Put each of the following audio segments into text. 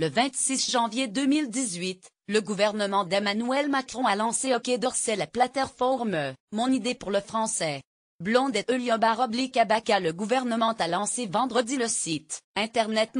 Le 26 janvier 2018, le gouvernement d'Emmanuel Macron a lancé au Quai d'Orsay la plateforme « Mon idée pour le français ». Blonde et Eulia Baroblique Le gouvernement a lancé vendredi le site internet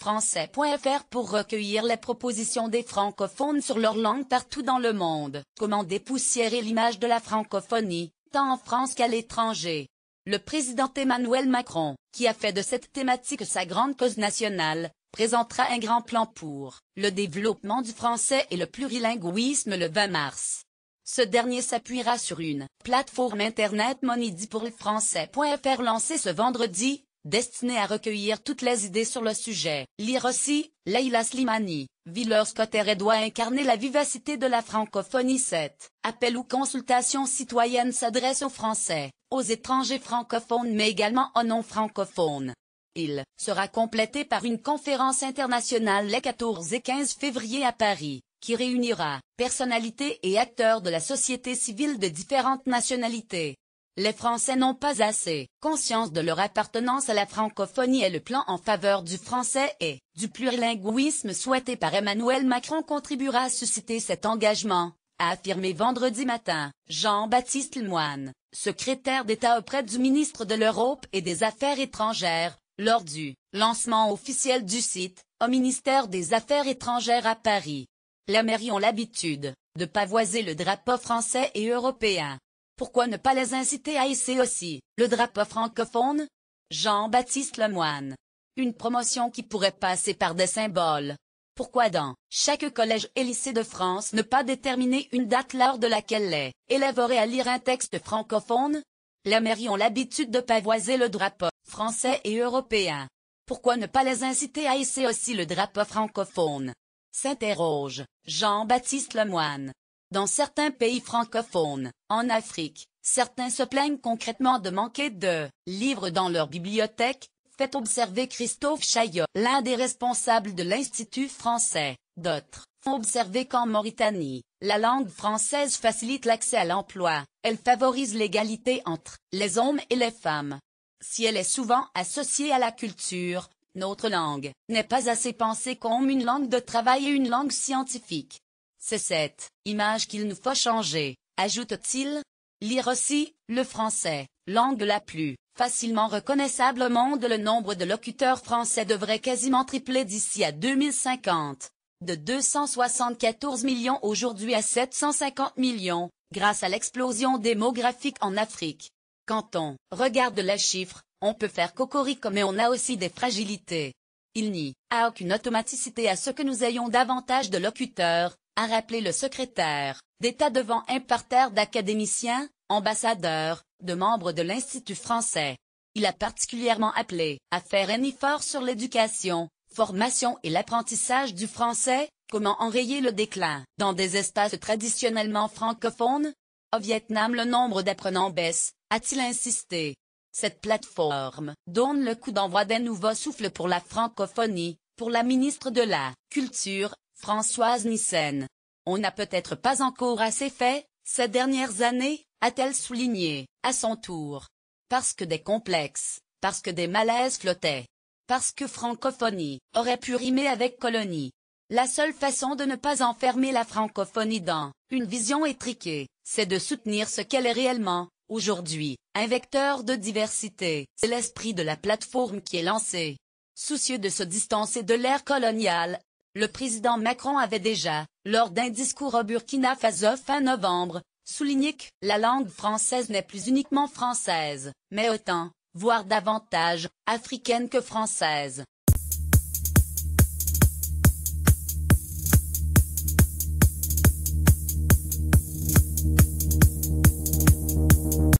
français.fr » pour recueillir les propositions des francophones sur leur langue partout dans le monde. Comment dépoussiérer l'image de la francophonie, tant en France qu'à l'étranger. Le président Emmanuel Macron, qui a fait de cette thématique sa grande cause nationale, présentera un grand plan pour le développement du français et le plurilinguisme le 20 mars. Ce dernier s'appuiera sur une plateforme Internet Monidi pour français.fr lancée ce vendredi, destinée à recueillir toutes les idées sur le sujet. Lire aussi, Leila Slimani, Villeur et doit incarner la vivacité de la francophonie 7. Appel ou consultation citoyenne s'adresse aux Français, aux étrangers francophones mais également aux non francophones. Il sera complété par une conférence internationale les 14 et 15 février à Paris, qui réunira personnalités et acteurs de la société civile de différentes nationalités. Les Français n'ont pas assez conscience de leur appartenance à la francophonie et le plan en faveur du français et du plurilinguisme souhaité par Emmanuel Macron contribuera à susciter cet engagement, a affirmé vendredi matin Jean-Baptiste Lemoine, secrétaire d'État auprès du ministre de l'Europe et des Affaires étrangères, lors du lancement officiel du site, au ministère des Affaires étrangères à Paris. La mairie ont l'habitude de pavoiser le drapeau français et européen. Pourquoi ne pas les inciter à essayer aussi le drapeau francophone Jean-Baptiste Lemoine. Une promotion qui pourrait passer par des symboles. Pourquoi dans chaque collège et lycée de France ne pas déterminer une date lors de laquelle les élèves auraient à lire un texte francophone les mairies ont l'habitude de pavoiser le drapeau français et européen. Pourquoi ne pas les inciter à essayer aussi le drapeau francophone S'interroge Jean-Baptiste Lemoine. Dans certains pays francophones, en Afrique, certains se plaignent concrètement de manquer de livres dans leur bibliothèque, fait observer Christophe Chaillot, l'un des responsables de l'Institut français. D'autres observé qu'en Mauritanie, la langue française facilite l'accès à l'emploi, elle favorise l'égalité entre les hommes et les femmes. Si elle est souvent associée à la culture, notre langue n'est pas assez pensée comme une langue de travail et une langue scientifique. C'est cette image qu'il nous faut changer, ajoute-t-il. Lire aussi, le français, langue la plus facilement reconnaissable au monde. Le nombre de locuteurs français devrait quasiment tripler d'ici à 2050 de 274 millions aujourd'hui à 750 millions, grâce à l'explosion démographique en Afrique. Quand on regarde les chiffres, on peut faire cocorico mais on a aussi des fragilités. Il n'y a aucune automaticité à ce que nous ayons davantage de locuteurs, a rappelé le secrétaire d'État devant un parterre d'académiciens, ambassadeurs, de membres de l'Institut français. Il a particulièrement appelé à faire un effort sur l'éducation, formation et l'apprentissage du français, comment enrayer le déclin dans des espaces traditionnellement francophones Au Vietnam le nombre d'apprenants baisse, a-t-il insisté. Cette plateforme donne le coup d'envoi d'un nouveau souffle pour la francophonie, pour la ministre de la Culture, Françoise Nissen. On n'a peut-être pas encore assez fait, ces dernières années, a-t-elle souligné, à son tour. Parce que des complexes, parce que des malaises flottaient, parce que francophonie aurait pu rimer avec colonie. La seule façon de ne pas enfermer la francophonie dans une vision étriquée, c'est de soutenir ce qu'elle est réellement, aujourd'hui, un vecteur de diversité. C'est l'esprit de la plateforme qui est lancé. Soucieux de se distancer de l'ère coloniale, le président Macron avait déjà, lors d'un discours au Burkina Faso fin novembre, souligné que la langue française n'est plus uniquement française, mais autant voire davantage, africaine que française.